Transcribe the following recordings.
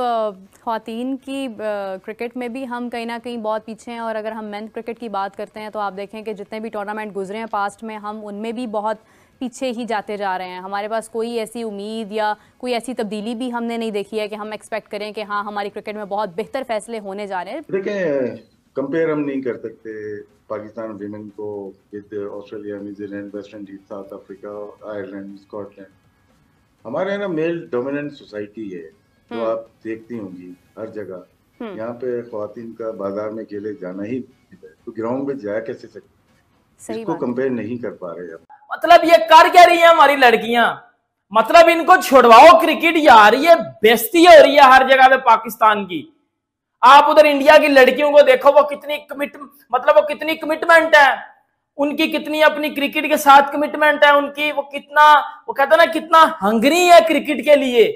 खातन की क्रिकेट में भी हम कहीं ना कहीं बहुत पीछे हैं और अगर हम मेन क्रिकेट की बात करते हैं तो आप देखें कि जितने भी टूर्नामेंट गुजरे हैं पास्ट में हम उनमें भी बहुत पीछे ही जाते जा रहे हैं हमारे पास कोई ऐसी उम्मीद या कोई ऐसी तब्दीली भी हमने नहीं देखी है कि हम एक्सपेक्ट करें कि हाँ हमारी क्रिकेट में बहुत बेहतर फैसले होने जा रहे हैं देखें कंपेयर हम नहीं कर सकते पाकिस्तान वीमेन को with Australia New Zealand West Indies South Africa Ireland Scotland हमारे यहाँ ना मेल डोमिनेंट सोसाइटी है तो हम्म। आप देखती होंगी हर जगह हम्म। यहाँ पे खातन का बाजार में अकेले जाना ही तो ग्राउंड में जाया कैसे सकते इसको कंपेयर नहीं कर पा रहे आप मतलब ये कर क्या रही है हमारी लड़कियां मतलब इनको छोड़वाओ क्रिकेट यार ये बेस्ती हो रही है हर जगह पे पाकिस्तान की आप उधर इंडिया की लड़कियों को देखो वो कितनी कमिट मतलब वो कितनी कमिटमेंट है उनकी कितनी अपनी क्रिकेट के साथ कमिटमेंट है उनकी वो कितना वो कहते ना कितना हंगरी है क्रिकेट के लिए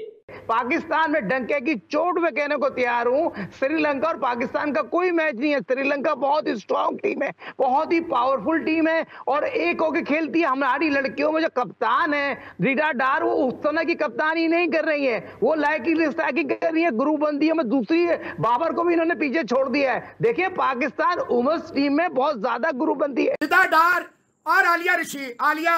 पाकिस्तान में डंके की चोट में कहने को तैयार हूं श्रीलंका और पाकिस्तान का कोई मैच नहीं है श्रीलंका बहुत ही स्ट्रांग टीम है बहुत ही पावरफुल टीम है और एक होकर खेलती है हमारी लड़कियों में जो कप्तान है रीडा डार वो उस तरह की कप्तानी नहीं कर रही है वो लाइकिंग कर रही है गुरुबंदी में दूसरी बाबर को भी इन्होंने पीछे छोड़ दिया है देखिए पाकिस्तान उमस टीम में बहुत ज्यादा गुरुबंदी है रीडा डार और आलिया ऋषि आलिया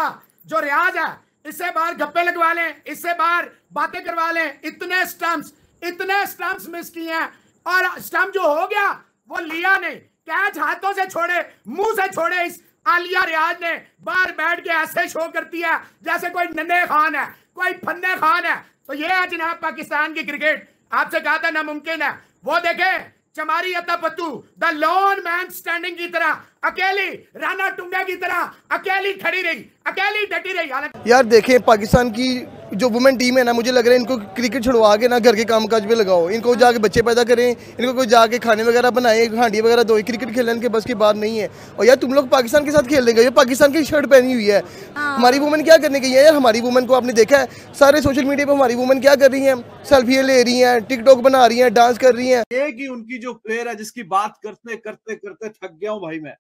जो रियाज है इससे बाहर गप्पे लगवा लें इससे बाहर बातें करवा लें इतने स्टम्प्स इतने स्टम्प्स मिस किए हैं और स्टम्प जो हो गया वो लिया नहीं कैच हाथों से छोड़े मुंह से छोड़े इस आलिया रियाज ने बाहर बैठ के ऐसे शो करती है जैसे कोई नन्हे खान है कोई फन्ने खान है तो ये है जनाब पाकिस्तान की क्रिकेट आपसे कहा था नामुमकिन है वो देखे Chamari Atapattu the lone man standing की तरह अकेली राना टुंगा की तरह अकेली खड़ी रही अकेली डटी रही यार देखिए पाकिस्तान की जो वुमेन टीम है ना मुझे लग रहा है इनको क्रिकेट छुड़वा के ना घर के काम काज पर लगाओ इनको जाके बच्चे पैदा करें इनको कोई जाके खाने वगैरह बनाए हांडी वगैरह दो क्रिकेट खेलने के बस की बात नहीं है और यार तुम लोग पाकिस्तान के साथ खेलने गए हो पाकिस्तान की शर्ट पहनी हुई है हाँ। हमारी वुमेन क्या करने गई है यार हमारी वुमेन को आपने देखा है सारे सोशल मीडिया पर हमारी वुमेन क्या कर रही है सेल्फियाँ ले रही है टिकटॉक बना रही है डांस कर रही है उनकी जो प्लेयर है जिसकी बात करते करते करते थक गया हूँ भाई मैं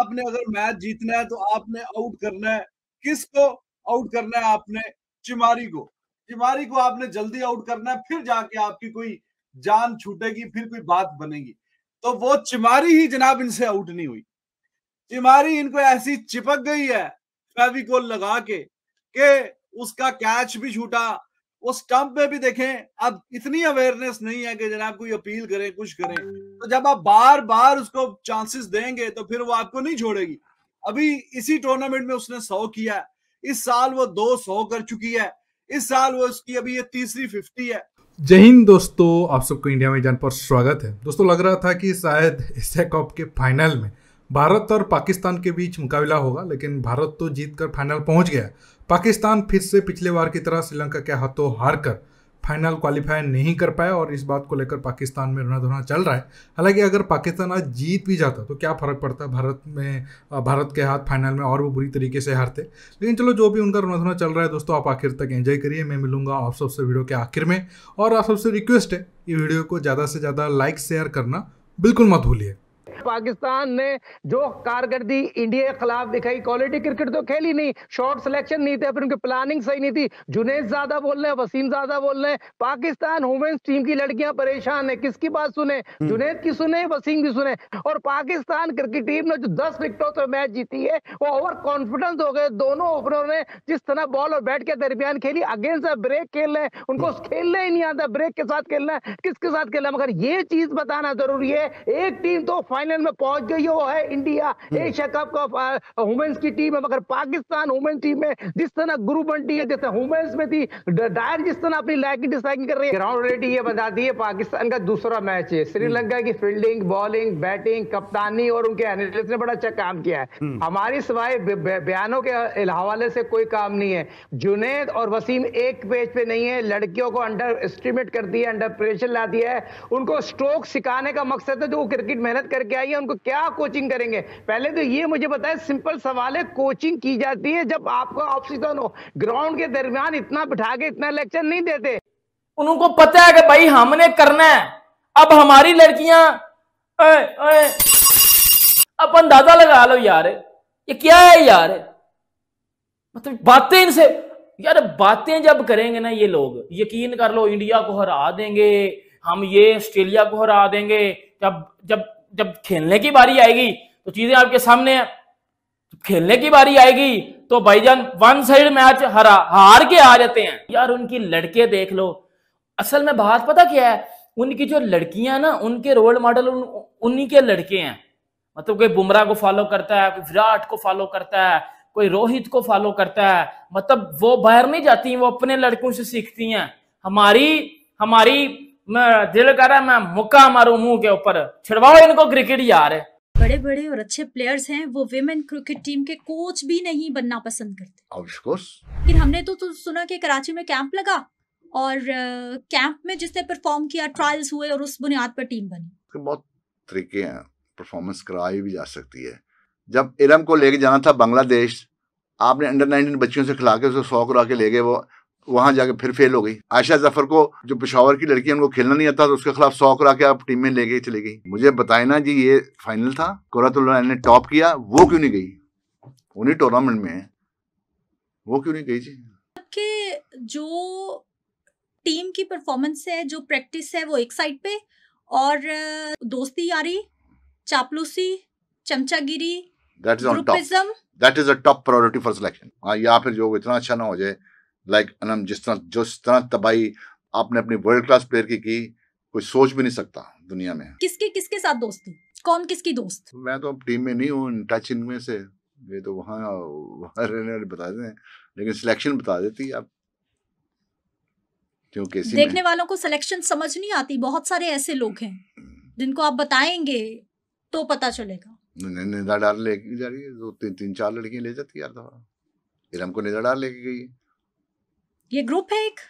आपने अगर मैच जीतना है तो आपने आउट करना है किसको आउट करना है आपने चिमारी को चिमारी को आपने जल्दी आउट करना है फिर जाके आपकी कोई जान छूटेगी फिर कोई बात बनेगी तो वो चिमारी ही जनाब इनसे आउट नहीं हुई चिमारी इनको ऐसी चिपक गई है फेविकोल लगा के के उसका कैच भी छूटा वो स्टंप में भी देखें अब इतनी अवेयरनेस नहीं है कि जनाब कोई अपील करें कुछ करें तो जब आप बार बार उसको चांसेस देंगे तो फिर वो आपको नहीं छोड़ेगी अभी इसी टूर्नामेंट में उसने सौ किया इस साल वो दो सौ कर चुकी है इस साल वो उसकी अभी ये तीसरी फिफ्टी है जय हिंद दोस्तों आप सबको इंडिया में जान पर स्वागत है दोस्तों लग रहा था कि शायद एशिया कप के फाइनल में भारत और पाकिस्तान के बीच मुकाबला होगा लेकिन भारत तो जीत कर फाइनल पहुंच गया पाकिस्तान फिर से पिछले बार की तरह श्रीलंका के हाथों हार कर फाइनल क्वालिफाई नहीं कर पाए और इस बात को लेकर पाकिस्तान में रोना धोना चल रहा है हालांकि अगर पाकिस्तान आज जीत भी जाता तो क्या फ़र्क पड़ता भारत में भारत के हाथ फाइनल में और वो बुरी तरीके से हारते लेकिन चलो जो भी उनका रोना धोना चल रहा है दोस्तों आप आखिर तक एंजॉय करिए मैं मिलूंगा आप सबसे वीडियो के आखिर में और आप सबसे रिक्वेस्ट है ये वीडियो को ज़्यादा से ज़्यादा लाइक शेयर करना बिल्कुल मत भूलिए पाकिस्तान ने जो कारकर्दी इंडिया के खिलाफ दिखाई क्वालिटी क्रिकेट तो खेली नहीं शॉर्ट सिलेक्शन नहीं थे फिर उनकी प्लानिंग सही नहीं थी जुनेद ज्यादा बोल रहे हैं वसीम ज्यादा बोल रहे हैं पाकिस्तान वुमेन्स टीम की लड़कियां परेशान है किसकी बात सुने हम्म। जुनेद की सुने वसीम की सुने और पाकिस्तान क्रिकेट टीम ने जो दस विकेटों से मैच जीती है वो ओवर कॉन्फिडेंस हो गए दोनों ओपनरों ने जिस तरह बॉल और बैट के दरमियान खेली अगेंस्ट ब्रेक खेल रहे हैं उनको हम्म। खेलना ही नहीं आता ब्रेक के साथ खेलना है किसके साथ खेलना मगर ये चीज बताना जरूरी है एक टीम तो फाइनल फाइनल में पहुंच गई वो है इंडिया हम्म। एशिया कप का वुमेन्स की टीम है मगर पाकिस्तान वुमेन्स टीम में जिस तरह गुरु बनती है जैसे वुमेन्स में थी डायर जिस तरह अपनी लाइक डिसाइड कर रही है ग्राउंड रेडी ये बता दी है पाकिस्तान का दूसरा मैच है श्रीलंका हम्म। की फील्डिंग बॉलिंग बैटिंग कप्तानी और उनके एनालिस्ट ने बड़ा अच्छा काम किया है हम्म। हमारी सिवाय बयानों के हवाले से कोई काम नहीं है जुनेद और वसीम एक पेज पे नहीं है लड़कियों को अंडर एस्टिमेट कर दिया अंडर प्रेशर ला दिया है उनको स्ट्रोक सिखाने का मकसद है जो तो क्रिकेट मेहनत करके लेके आई है उनको क्या कोचिंग करेंगे पहले तो ये मुझे बताया सिंपल सवाल है कोचिंग की जाती है जब आपका ऑप्शन हो ग्राउंड के दरमियान इतना बिठा के इतना लेक्चर नहीं देते उनको पता है कि भाई हमने करना है अब हमारी लड़कियां अपन दादा लगा लो यार ये क्या है यार मतलब बातें इनसे यार बातें जब करेंगे ना ये लोग यकीन कर लो इंडिया को हरा देंगे हम ये ऑस्ट्रेलिया को हरा देंगे जब जब जब खेलने की बारी आएगी तो चीजें आपके सामने है खेलने की बारी आएगी तो भाईजान वन साइड मैच हरा हार के आ जाते हैं यार उनकी लड़के देख लो असल में बात पता क्या है उनकी जो लड़कियां ना उनके रोल मॉडल उन, उन्हीं के लड़के हैं मतलब कोई बुमराह को फॉलो करता है कोई विराट को फॉलो करता है कोई रोहित को फॉलो करता है मतलब वो बाहर नहीं जाती वो अपने लड़कों से सीखती हैं हमारी हमारी दिल कर रहा है मैं मुक्का मारू मुंह के ऊपर छिड़वाओ इनको क्रिकेट यार बड़े बड़े और अच्छे प्लेयर्स हैं वो विमेन क्रिकेट टीम के कोच भी नहीं बनना पसंद करते फिर हमने तो, तो सुना कि कराची में कैंप लगा और कैंप में जिसने परफॉर्म किया ट्रायल्स हुए और उस बुनियाद पर टीम बनी तो बहुत तरीके हैं परफॉर्मेंस कराई भी जा सकती है जब इलम को लेके जाना था बांग्लादेश आपने अंडर नाइनटीन बच्चियों से खिला के उसे सौ करा के ले गए वो वहां जाके फिर फेल हो गई आयशा जफर को जो पिशावर की लड़की उनको खेलना नहीं आता तो उसके खिलाफ सौ करा के आप टीम में ले गई चली गई मुझे बताए ना जी ये फाइनल था कुरतुल्ला ने टॉप किया वो क्यों नहीं गई उन्हीं टूर्नामेंट में वो क्यों नहीं गई जी कि जो टीम की परफॉर्मेंस है जो प्रैक्टिस है वो एक साइड पे और uh, दोस्ती यारी चापलूसी चमचागिरी that is on top that is a top priority for selection या फिर जो इतना अच्छा ना हो जाए लाइक अनम जिस तरह जो तरह तबाही आपने अपनी वर्ल्ड क्लास प्लेयर की की कोई सोच भी नहीं सकता दुनिया में किसके किसके साथ दोस्ती कौन किसकी दोस्त मैं तो टीम में नहीं हूँ टच इनमें से ये तो वहाँ वहाँ रहने वाले बता देते हैं लेकिन सिलेक्शन बता देती आप क्योंकि देखने वालों को सिलेक्शन समझ नहीं आती बहुत सारे ऐसे लोग हैं हम्म। जिनको आप बताएंगे तो पता चलेगा निधा डाल लेके जा रही है दो तीन तीन चार लड़कियां ले जाती है हर दफा तो। इरम को निंदा डाल लेके गई ये ग्रुप है एक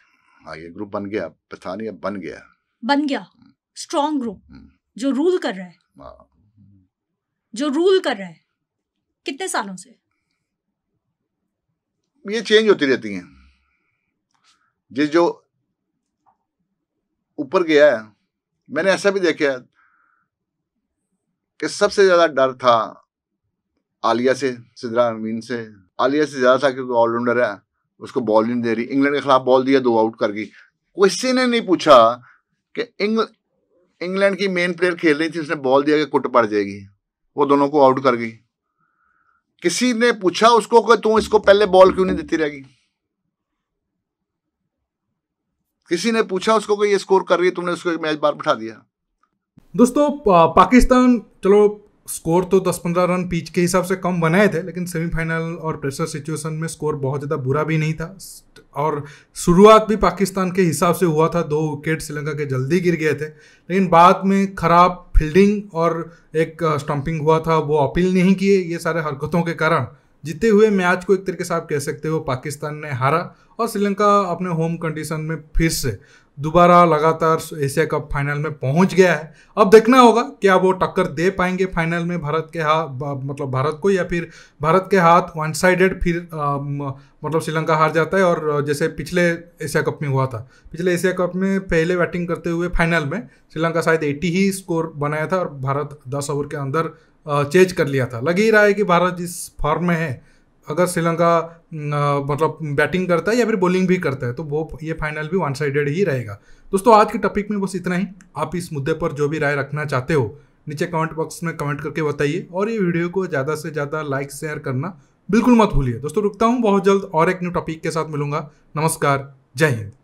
हाँ ये ग्रुप बन गया पता नहीं अब बन गया बन गया स्ट्रॉन्ग हम्म, हम्म। ग्रुप जो रूल कर रहा है हाँ। जो रूल कर रहा है कितने सालों से ये चेंज होती रहती है जिस जो ऊपर गया है मैंने ऐसा भी देखा है कि सबसे ज्यादा डर था आलिया से सिद्रा अमीन से आलिया से ज्यादा था क्योंकि ऑलराउंडर है उसको बॉल नहीं दे रही इंग्लैंड के खिलाफ बॉल दिया दो आउट कर गई किसी ने नहीं पूछा कि इंग्लैंड की मेन प्लेयर खेल रही थी उसने बॉल दिया कि कुट पड़ जाएगी वो दोनों को आउट कर गई किसी ने पूछा उसको कि तू इसको पहले बॉल क्यों नहीं देती रहेगी किसी ने पूछा उसको कि ये स्कोर कर रही है तुमने उसको मैच बार बिठा दिया दोस्तों पाकिस्तान चलो स्कोर तो 10-15 रन पिच के हिसाब से कम बनाए थे लेकिन सेमीफाइनल और प्रेशर सिचुएशन में स्कोर बहुत ज़्यादा बुरा भी नहीं था और शुरुआत भी पाकिस्तान के हिसाब से हुआ था दो विकेट श्रीलंका के जल्दी गिर गए थे लेकिन बाद में खराब फील्डिंग और एक स्टंपिंग uh, हुआ था वो अपील नहीं किए ये सारे हरकतों के कारण जीते हुए मैच को एक तरीके से आप कह सकते हो पाकिस्तान ने हारा और श्रीलंका अपने होम कंडीशन में फिर से दोबारा लगातार एशिया कप फाइनल में पहुंच गया है अब देखना होगा क्या वो टक्कर दे पाएंगे फाइनल में भारत के हाथ मतलब भारत को या फिर भारत के हाथ वन साइडेड फिर आ, मतलब श्रीलंका हार जाता है और जैसे पिछले एशिया कप में हुआ था पिछले एशिया कप में पहले बैटिंग करते हुए फाइनल में श्रीलंका शायद एटी ही स्कोर बनाया था और भारत दस ओवर के अंदर चेंज कर लिया था लग ही रहा है कि भारत जिस फॉर्म में है अगर श्रीलंका मतलब बैटिंग करता है या फिर बॉलिंग भी करता है तो वो ये फाइनल भी वन साइडेड ही रहेगा दोस्तों आज के टॉपिक में बस इतना ही आप इस मुद्दे पर जो भी राय रखना चाहते हो नीचे कमेंट बॉक्स में कमेंट करके बताइए और ये वीडियो को ज़्यादा से ज़्यादा लाइक शेयर करना बिल्कुल मत भूलिए दोस्तों रुकता हूँ बहुत जल्द और एक न्यू टॉपिक के साथ मिलूंगा नमस्कार जय हिंद